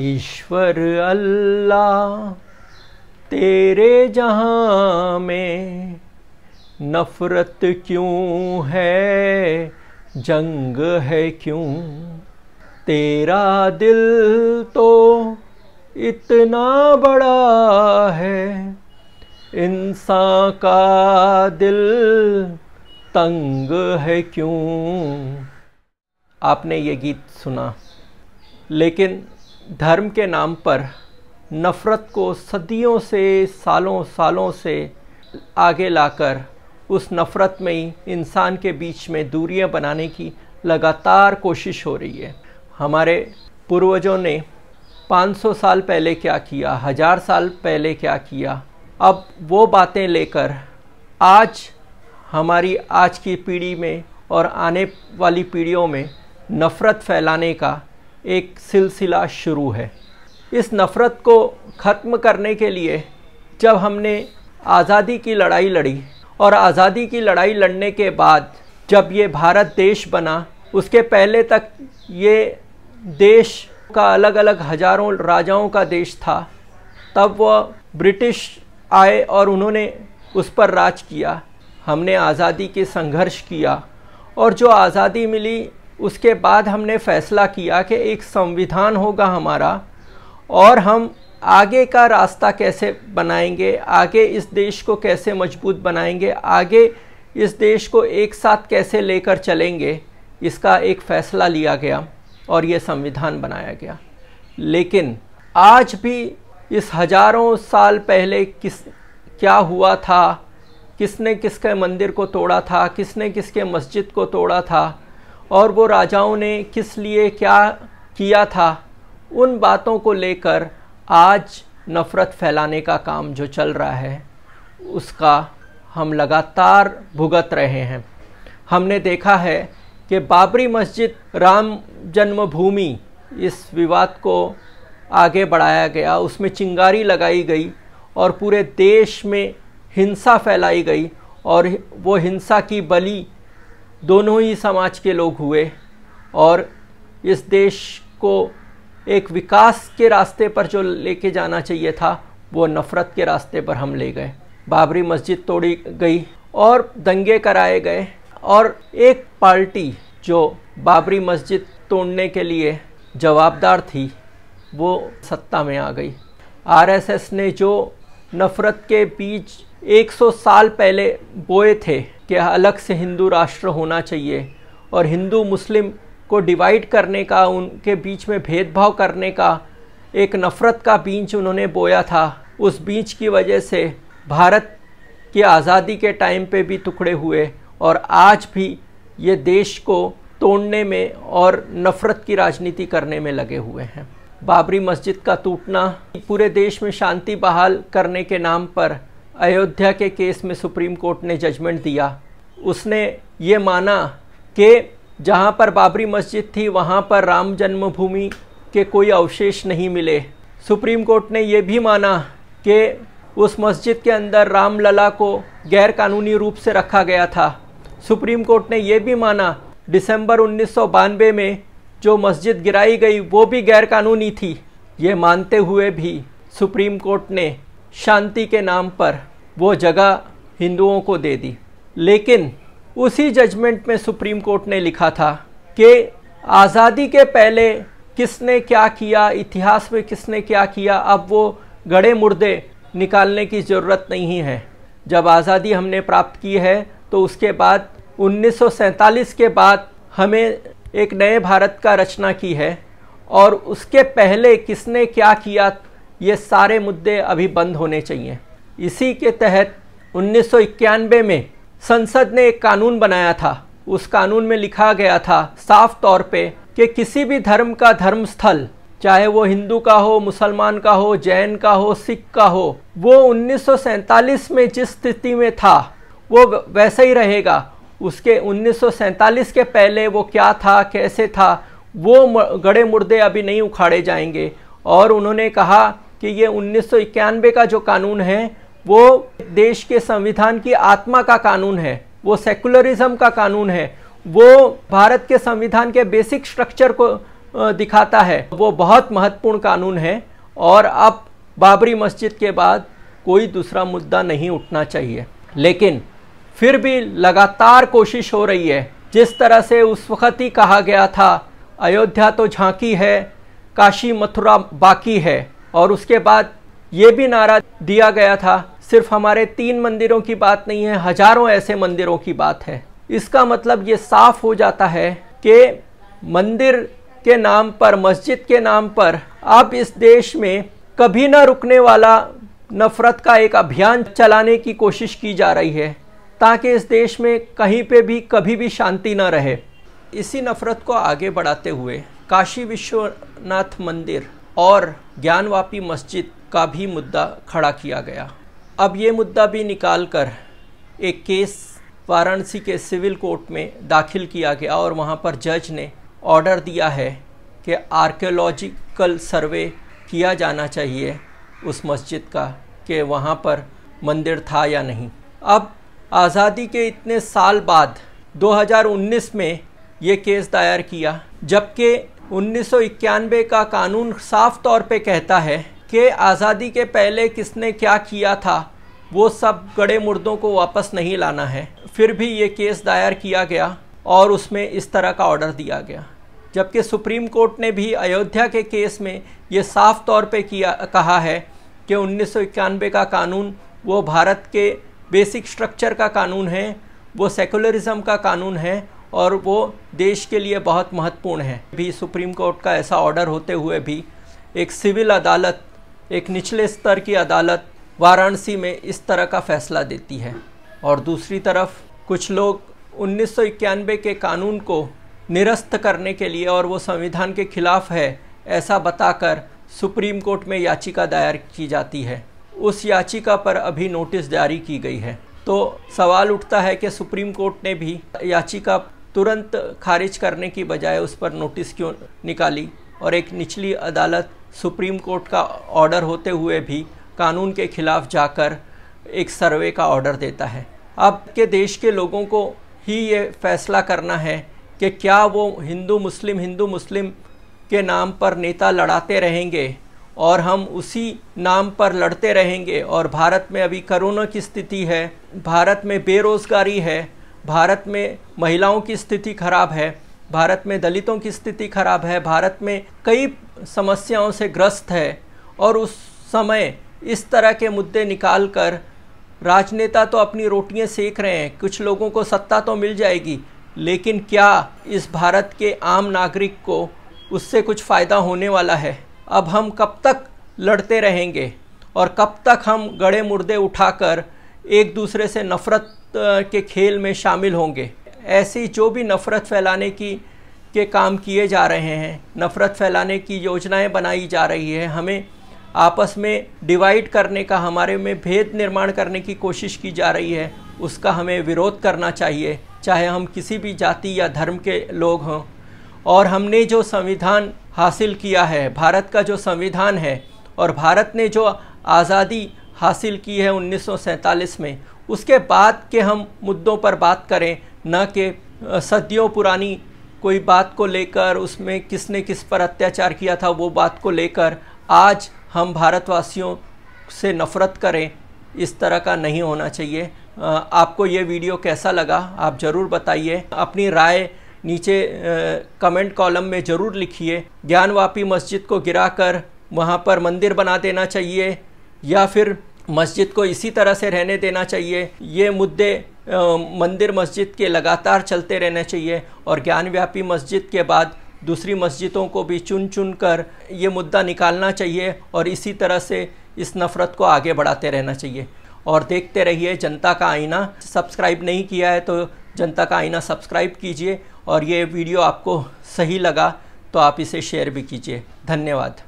ईश्वर अल्लाह तेरे जहाँ में नफरत क्यों है जंग है क्यों तेरा दिल तो इतना बड़ा है इंसान का दिल तंग है क्यों आपने ये गीत सुना लेकिन धर्म के नाम पर नफ़रत को सदियों से सालों सालों से आगे लाकर उस नफ़रत में ही इंसान के बीच में दूरियां बनाने की लगातार कोशिश हो रही है हमारे पूर्वजों ने 500 साल पहले क्या किया हज़ार साल पहले क्या किया अब वो बातें लेकर आज हमारी आज की पीढ़ी में और आने वाली पीढ़ियों में नफ़रत फैलाने का एक सिलसिला शुरू है इस नफ़रत को ख़त्म करने के लिए जब हमने आज़ादी की लड़ाई लड़ी और आज़ादी की लड़ाई लड़ने के बाद जब ये भारत देश बना उसके पहले तक ये देश का अलग अलग हज़ारों राजाओं का देश था तब वह ब्रिटिश आए और उन्होंने उस पर राज किया हमने आज़ादी के संघर्ष किया और जो आज़ादी मिली उसके बाद हमने फैसला किया कि एक संविधान होगा हमारा और हम आगे का रास्ता कैसे बनाएंगे आगे इस देश को कैसे मजबूत बनाएंगे आगे इस देश को एक साथ कैसे लेकर चलेंगे इसका एक फ़ैसला लिया गया और ये संविधान बनाया गया लेकिन आज भी इस हजारों साल पहले किस क्या हुआ था किसने किसके मंदिर को तोड़ा था किसने किसके मस्जिद को तोड़ा था और वो राजाओं ने किस लिए क्या किया था उन बातों को लेकर आज नफ़रत फैलाने का काम जो चल रहा है उसका हम लगातार भुगत रहे हैं हमने देखा है कि बाबरी मस्जिद राम जन्मभूमि इस विवाद को आगे बढ़ाया गया उसमें चिंगारी लगाई गई और पूरे देश में हिंसा फैलाई गई और वो हिंसा की बलि दोनों ही समाज के लोग हुए और इस देश को एक विकास के रास्ते पर जो लेके जाना चाहिए था वो नफ़रत के रास्ते पर हम ले गए बाबरी मस्जिद तोड़ी गई और दंगे कराए गए और एक पार्टी जो बाबरी मस्जिद तोड़ने के लिए जवाबदार थी वो सत्ता में आ गई आरएसएस ने जो नफ़रत के बीच 100 साल पहले बोए थे कि अलग से हिंदू राष्ट्र होना चाहिए और हिंदू मुस्लिम को डिवाइड करने का उनके बीच में भेदभाव करने का एक नफ़रत का बीज उन्होंने बोया था उस बीज की वजह से भारत की आज़ादी के टाइम पे भी टुकड़े हुए और आज भी ये देश को तोड़ने में और नफ़रत की राजनीति करने में लगे हुए हैं बाबरी मस्जिद का टूटना पूरे देश में शांति बहाल करने के नाम पर अयोध्या के केस में सुप्रीम कोर्ट ने जजमेंट दिया उसने ये माना कि जहाँ पर बाबरी मस्जिद थी वहाँ पर राम जन्मभूमि के कोई अवशेष नहीं मिले सुप्रीम कोर्ट ने यह भी माना कि उस मस्जिद के अंदर रामलला को गैरकानूनी रूप से रखा गया था सुप्रीम कोर्ट ने यह भी माना दिसंबर उन्नीस में जो मस्जिद गिराई गई वो भी गैरकानूनी थी ये मानते हुए भी सुप्रीम कोर्ट ने शांति के नाम पर वो जगह हिंदुओं को दे दी लेकिन उसी जजमेंट में सुप्रीम कोर्ट ने लिखा था कि आज़ादी के पहले किसने क्या किया इतिहास में किसने क्या किया अब वो गड़े मुर्दे निकालने की ज़रूरत नहीं है जब आज़ादी हमने प्राप्त की है तो उसके बाद 1947 के बाद हमें एक नए भारत का रचना की है और उसके पहले किसने क्या किया ये सारे मुद्दे अभी बंद होने चाहिए इसी के तहत उन्नीस में संसद ने एक कानून बनाया था उस कानून में लिखा गया था साफ तौर पे कि किसी भी धर्म का धर्म स्थल चाहे वो हिंदू का हो मुसलमान का हो जैन का हो सिख का हो वो उन्नीस में जिस स्थिति में था वो वैसे ही रहेगा उसके उन्नीस के पहले वो क्या था कैसे था वो गड़े मुर्दे अभी नहीं उखाड़े जाएंगे और उन्होंने कहा कि ये उन्नीस का जो कानून है वो देश के संविधान की आत्मा का कानून है वो सेकुलरिज्म का कानून है वो भारत के संविधान के बेसिक स्ट्रक्चर को दिखाता है वो बहुत महत्वपूर्ण कानून है और अब बाबरी मस्जिद के बाद कोई दूसरा मुद्दा नहीं उठना चाहिए लेकिन फिर भी लगातार कोशिश हो रही है जिस तरह से उस वक़्त ही कहा गया था अयोध्या तो झांकी है काशी मथुरा बाकी है और उसके बाद ये भी नारा दिया गया था सिर्फ हमारे तीन मंदिरों की बात नहीं है हजारों ऐसे मंदिरों की बात है इसका मतलब ये साफ हो जाता है कि मंदिर के नाम पर मस्जिद के नाम पर अब इस देश में कभी ना रुकने वाला नफ़रत का एक अभियान चलाने की कोशिश की जा रही है ताकि इस देश में कहीं पे भी कभी भी शांति ना रहे इसी नफ़रत को आगे बढ़ाते हुए काशी विश्वनाथ मंदिर और ज्ञानवापी मस्जिद का भी मुद्दा खड़ा किया गया अब ये मुद्दा भी निकाल कर एक केस वाराणसी के सिविल कोर्ट में दाखिल किया गया और वहाँ पर जज ने ऑर्डर दिया है कि आर्कियोलॉजिकल सर्वे किया जाना चाहिए उस मस्जिद का कि वहाँ पर मंदिर था या नहीं अब आज़ादी के इतने साल बाद 2019 में ये केस दायर किया जबकि उन्नीस का कानून साफ तौर पे कहता है कि आज़ादी के पहले किसने क्या किया था वो सब गड़े मुर्दों को वापस नहीं लाना है फिर भी ये केस दायर किया गया और उसमें इस तरह का ऑर्डर दिया गया जबकि सुप्रीम कोर्ट ने भी अयोध्या के केस में ये साफ तौर पे किया कहा है कि उन्नीस का कानून वो भारत के बेसिक स्ट्रक्चर का कानून है वो सेकुलरिज्म का कानून है और वो देश के लिए बहुत महत्वपूर्ण है भी सुप्रीम कोर्ट का ऐसा ऑर्डर होते हुए भी एक सिविल अदालत एक निचले स्तर की अदालत वाराणसी में इस तरह का फैसला देती है और दूसरी तरफ कुछ लोग उन्नीस के कानून को निरस्त करने के लिए और वो संविधान के खिलाफ है ऐसा बताकर सुप्रीम कोर्ट में याचिका दायर की जाती है उस याचिका पर अभी नोटिस जारी की गई है तो सवाल उठता है कि सुप्रीम कोर्ट ने भी याचिका तुरंत खारिज करने की बजाय उस पर नोटिस क्यों निकाली और एक निचली अदालत सुप्रीम कोर्ट का ऑर्डर होते हुए भी कानून के खिलाफ जाकर एक सर्वे का ऑर्डर देता है अब के देश के लोगों को ही ये फैसला करना है कि क्या वो हिंदू मुस्लिम हिंदू मुस्लिम के नाम पर नेता लड़ाते रहेंगे और हम उसी नाम पर लड़ते रहेंगे और भारत में अभी करोना की स्थिति है भारत में बेरोज़गारी है भारत में महिलाओं की स्थिति खराब है भारत में दलितों की स्थिति खराब है भारत में कई समस्याओं से ग्रस्त है और उस समय इस तरह के मुद्दे निकाल कर राजनेता तो अपनी रोटियां सेक रहे हैं कुछ लोगों को सत्ता तो मिल जाएगी लेकिन क्या इस भारत के आम नागरिक को उससे कुछ फ़ायदा होने वाला है अब हम कब तक लड़ते रहेंगे और कब तक हम गड़े मुर्दे उठाकर एक दूसरे से नफ़रत के खेल में शामिल होंगे ऐसी जो भी नफ़रत फैलाने की के काम किए जा रहे हैं नफ़रत फैलाने की योजनाएं बनाई जा रही है हमें आपस में डिवाइड करने का हमारे में भेद निर्माण करने की कोशिश की जा रही है उसका हमें विरोध करना चाहिए चाहे हम किसी भी जाति या धर्म के लोग हों और हमने जो संविधान हासिल किया है भारत का जो संविधान है और भारत ने जो आज़ादी हासिल की है उन्नीस में उसके बाद के हम मुद्दों पर बात करें न कि सदियों पुरानी कोई बात को लेकर उसमें किसने किस पर अत्याचार किया था वो बात को लेकर आज हम भारतवासियों से नफ़रत करें इस तरह का नहीं होना चाहिए आपको ये वीडियो कैसा लगा आप ज़रूर बताइए अपनी राय नीचे कमेंट कॉलम में ज़रूर लिखिए ज्ञानवापी मस्जिद को गिराकर वहाँ पर मंदिर बना देना चाहिए या फिर मस्जिद को इसी तरह से रहने देना चाहिए ये मुद्दे मंदिर मस्जिद के लगातार चलते रहने चाहिए और ज्ञानव्यापी मस्जिद के बाद दूसरी मस्जिदों को भी चुन चुन कर ये मुद्दा निकालना चाहिए और इसी तरह से इस नफ़रत को आगे बढ़ाते रहना चाहिए और देखते रहिए जनता का आईना सब्सक्राइब नहीं किया है तो जनता का आईना सब्सक्राइब कीजिए और ये वीडियो आपको सही लगा तो आप इसे शेयर भी कीजिए धन्यवाद